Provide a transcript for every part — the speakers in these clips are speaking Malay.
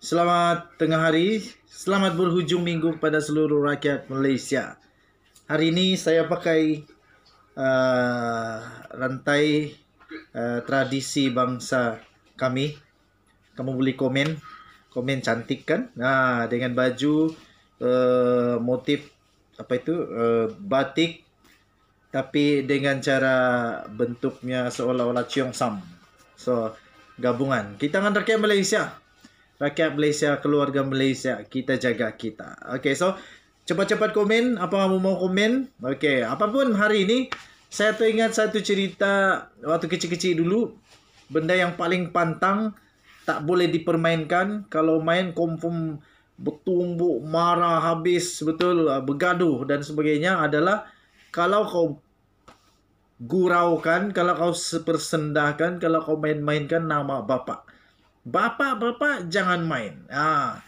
Selamat tengah hari, selamat berhujung minggu kepada seluruh rakyat Malaysia. Hari ini saya pakai uh, rantai uh, tradisi bangsa kami. Kamu boleh komen, komen cantik kan? Nah, dengan baju uh, motif apa itu uh, batik tapi dengan cara bentuknya seolah-olah ciong sam. So, gabungan. Kita dengan rakyat Malaysia rakyat Malaysia, keluarga Malaysia, kita jaga kita. Okay, so cepat-cepat komen apa kamu mau komen. Okay, apapun hari ini, saya teringat satu cerita waktu kecil-kecil dulu, benda yang paling pantang tak boleh dipermainkan. Kalau main, confirm bertumbuk, marah, habis, betul, bergaduh dan sebagainya adalah kalau kau gurau kan kalau kau persendahkan kalau kau main-mainkan nama bapak Bapa-bapa jangan main. Ah.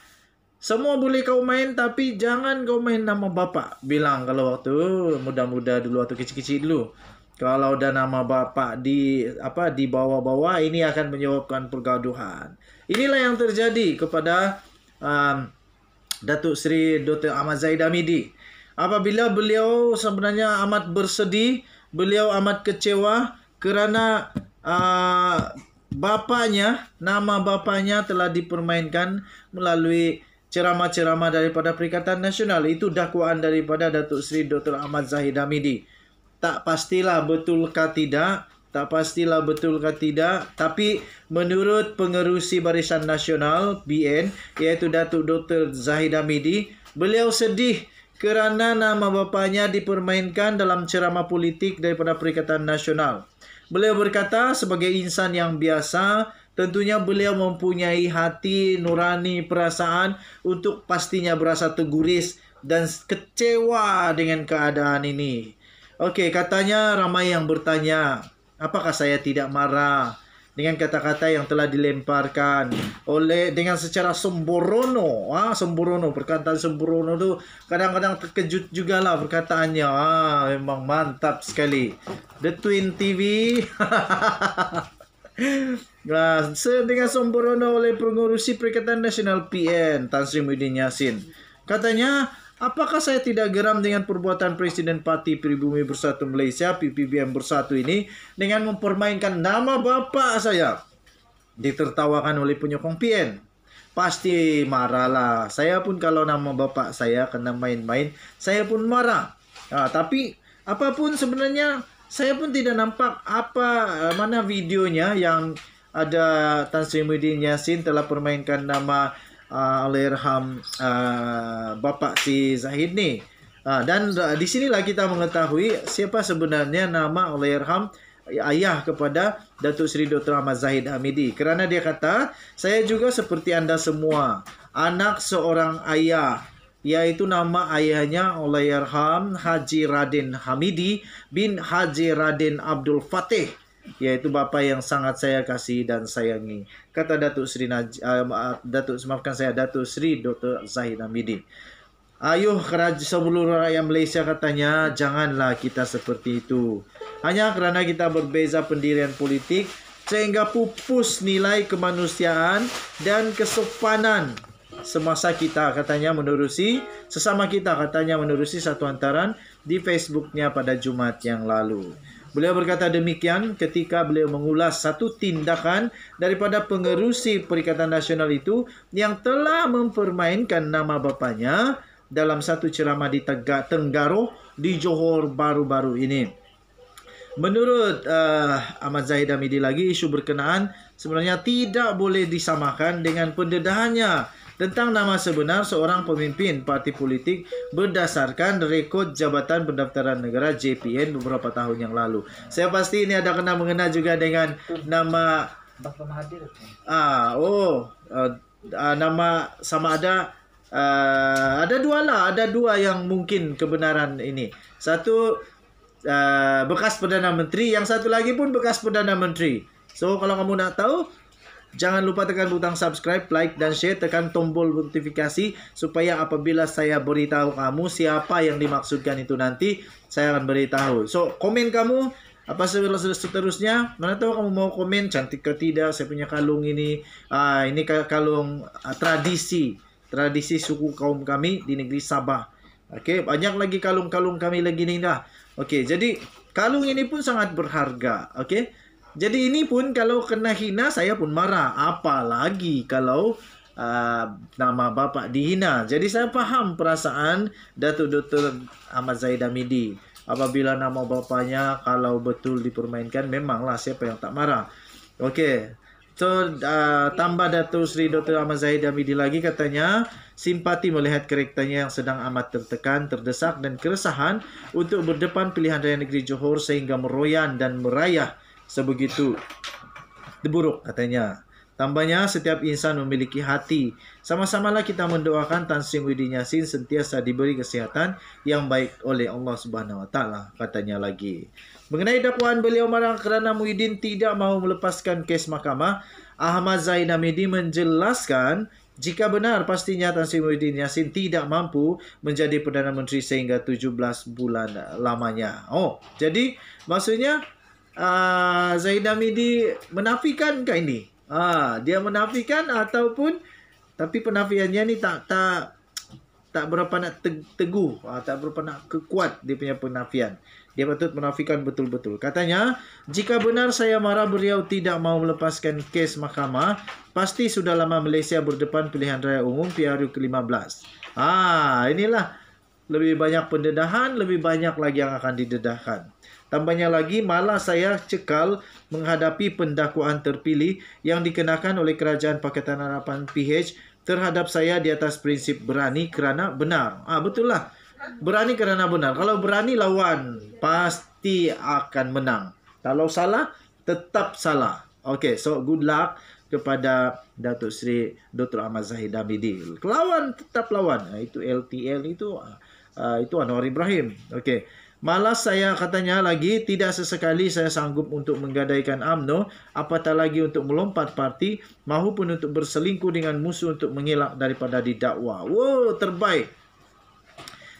Semua boleh kau main tapi jangan kau main nama bapa. Bilang kalau waktu muda-muda dulu atau kecil-kecil dulu. Kalau dah nama bapa di apa di bawah bawah ini akan menyebabkan pergaduhan. Inilah yang terjadi kepada um, Datuk Seri Dr. Ahmad Zaid Amidi. Apabila beliau sebenarnya amat bersedih, beliau amat kecewa kerana uh, bapanya, nama bapanya telah dipermainkan melalui ceramah-ceramah daripada Perikatan Nasional. Itu dakwaan daripada Datuk Seri Dr. Ahmad Zahid Hamidi. Tak pastilah betul ke tidak. Tak pastilah betul ke tidak. Tapi menurut pengerusi Barisan Nasional, BN, iaitu Datuk Dr. Zahid Hamidi, beliau sedih kerana nama bapanya dipermainkan dalam ceramah politik daripada Perikatan Nasional. Beliau berkata sebagai insan yang biasa, tentunya beliau mempunyai hati nurani perasaan untuk pastinya berasa teguris dan kecewa dengan keadaan ini. Okey, katanya ramai yang bertanya, apakah saya tidak marah? dengan kata-kata yang telah dilemparkan oleh dengan secara sembrono ha sembrono perkataan sembrono tu kadang-kadang terkejut jugalah perkataannya ha memang mantap sekali the twin tv Nah, ha, dengan sembrono oleh pengurusi Perikatan Nasional PN Tan Sri Muhyiddin Yassin Katanya Apakah saya tidak geram dengan perbuatan Presiden Parti Pribumi Bersatu Malaysia PPBM Bersatu ini dengan mempermainkan nama bapa saya? Ditertawakan oleh penyokong PN. Pasti marahlah. Saya pun kalau nama bapa saya kena main-main, saya pun marah. Nah, ha, tapi apapun sebenarnya saya pun tidak nampak apa eh, mana videonya yang ada Tan Sri Muhyiddin Yassin telah permainkan nama uh, oleh rahm uh, bapa si Zahid ni. Uh, dan uh, di sinilah kita mengetahui siapa sebenarnya nama oleh rahm ayah kepada Datuk Seri Dr. Ahmad Zahid Hamidi. Kerana dia kata, saya juga seperti anda semua, anak seorang ayah yaitu nama ayahnya Olayarham Haji Raden Hamidi bin Haji Raden Abdul Fatih yaitu bapa yang sangat saya kasih dan sayangi kata Datuk Seri Naj- uh, Datuk maafkan saya Datuk Seri Dr Zahid Hamidi Ayuh kerajaan seluruh rakyat Malaysia katanya janganlah kita seperti itu. Hanya kerana kita berbeza pendirian politik sehingga pupus nilai kemanusiaan dan kesopanan semasa kita katanya menerusi sesama kita katanya menerusi satu antaran di Facebooknya pada Jumat yang lalu. Beliau berkata demikian ketika beliau mengulas satu tindakan daripada pengerusi Perikatan Nasional itu yang telah mempermainkan nama bapanya dalam satu ceramah di Tenggaro di Johor baru-baru ini. Menurut uh, Ahmad Zahid Amidi lagi isu berkenaan sebenarnya tidak boleh disamakan dengan pendedahannya tentang nama sebenar seorang pemimpin parti politik berdasarkan rekod Jabatan Pendaftaran Negara JPN beberapa tahun yang lalu. Saya pasti ini ada kena mengena juga dengan nama Ah, oh, uh, uh, nama sama ada uh, ada dua lah, ada dua yang mungkin kebenaran ini. Satu uh, bekas Perdana Menteri, yang satu lagi pun bekas Perdana Menteri. So kalau kamu nak tahu Jangan lupa tekan butang subscribe, like dan share, tekan tombol notifikasi supaya apabila saya beritahu kamu siapa yang dimaksudkan itu nanti, saya akan beritahu. So, komen kamu apa seterusnya, mana tahu kamu mau komen cantik atau tidak, saya punya kalung ini, uh, ini kalung uh, tradisi, tradisi suku kaum kami di negeri Sabah. Okay, banyak lagi kalung-kalung kami lagi nih dah. Okay, jadi kalung ini pun sangat berharga, Okay. Jadi ini pun kalau kena hina saya pun marah. Apalagi kalau uh, nama bapa dihina. Jadi saya faham perasaan Datuk Dr. Ahmad Zaid Amidi. Apabila nama bapanya kalau betul dipermainkan memanglah siapa yang tak marah. Okey. So, uh, tambah Datuk Sri Dr. Ahmad Zahid Amidi lagi katanya simpati melihat karakternya yang sedang amat tertekan, terdesak dan keresahan untuk berdepan pilihan raya negeri Johor sehingga meroyan dan merayah sebegitu terburuk katanya. Tambahnya setiap insan memiliki hati. Sama-samalah kita mendoakan Tan Sri Muhyiddin Yassin sentiasa diberi kesihatan yang baik oleh Allah Subhanahu Wa Taala katanya lagi. Mengenai dakwaan beliau marah kerana Muhyiddin tidak mahu melepaskan kes mahkamah, Ahmad Zain Hamidi menjelaskan jika benar pastinya Tan Sri Muhyiddin Yassin tidak mampu menjadi Perdana Menteri sehingga 17 bulan lamanya. Oh, jadi maksudnya uh, Ah, Zaid Hamidi menafikan ke ini? Ha, dia menafikan ataupun tapi penafiannya ni tak tak tak berapa nak teguh, ha, tak berapa nak kekuat dia punya penafian. Dia patut menafikan betul-betul. Katanya, jika benar saya marah beliau tidak mau melepaskan kes mahkamah, pasti sudah lama Malaysia berdepan pilihan raya umum PRU ke-15. Ah, inilah lebih banyak pendedahan, lebih banyak lagi yang akan didedahkan. Tambahnya lagi, malah saya cekal menghadapi pendakwaan terpilih yang dikenakan oleh Kerajaan Pakatan Harapan PH terhadap saya di atas prinsip berani kerana benar. Ah ha, betul lah. Berani kerana benar. Kalau berani lawan, pasti akan menang. Kalau salah, tetap salah. Okay, so good luck kepada Datuk Seri Dr. Ahmad Zahid Abidil. Lawan, tetap lawan. Ah, itu LTL itu, ah, ah, itu Anwar Ibrahim. Okay. Malas saya katanya lagi tidak sesekali saya sanggup untuk menggadaikan AMNO, apatah lagi untuk melompat parti maupun untuk berselingkuh dengan musuh untuk mengelak daripada didakwa. Wow, terbaik.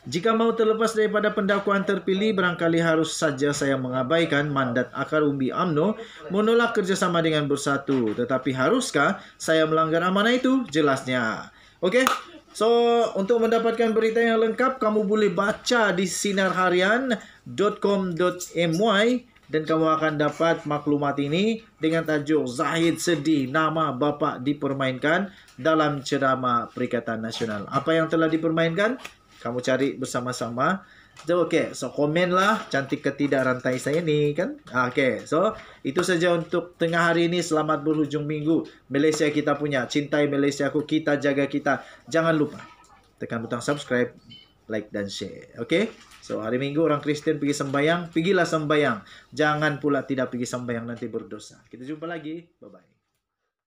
Jika mau terlepas daripada pendakwaan terpilih, barangkali harus saja saya mengabaikan mandat akar umbi AMNO menolak kerjasama dengan bersatu. Tetapi haruskah saya melanggar amanah itu? Jelasnya. Oke, okay? So, untuk mendapatkan berita yang lengkap, kamu boleh baca di sinarharian.com.my dan kamu akan dapat maklumat ini dengan tajuk Zahid Sedih Nama Bapa Dipermainkan dalam ceramah Perikatan Nasional. Apa yang telah dipermainkan? Kamu cari bersama-sama. So, okay. So, komen lah cantik ketidak rantai saya ni, kan? Ah, okay. So, itu saja untuk tengah hari ini. Selamat berhujung minggu. Malaysia kita punya. Cintai Malaysia aku. Kita jaga kita. Jangan lupa. Tekan butang subscribe, like dan share. Okay? So, hari minggu orang Kristen pergi sembayang. Pergilah sembayang. Jangan pula tidak pergi sembayang nanti berdosa. Kita jumpa lagi. Bye-bye.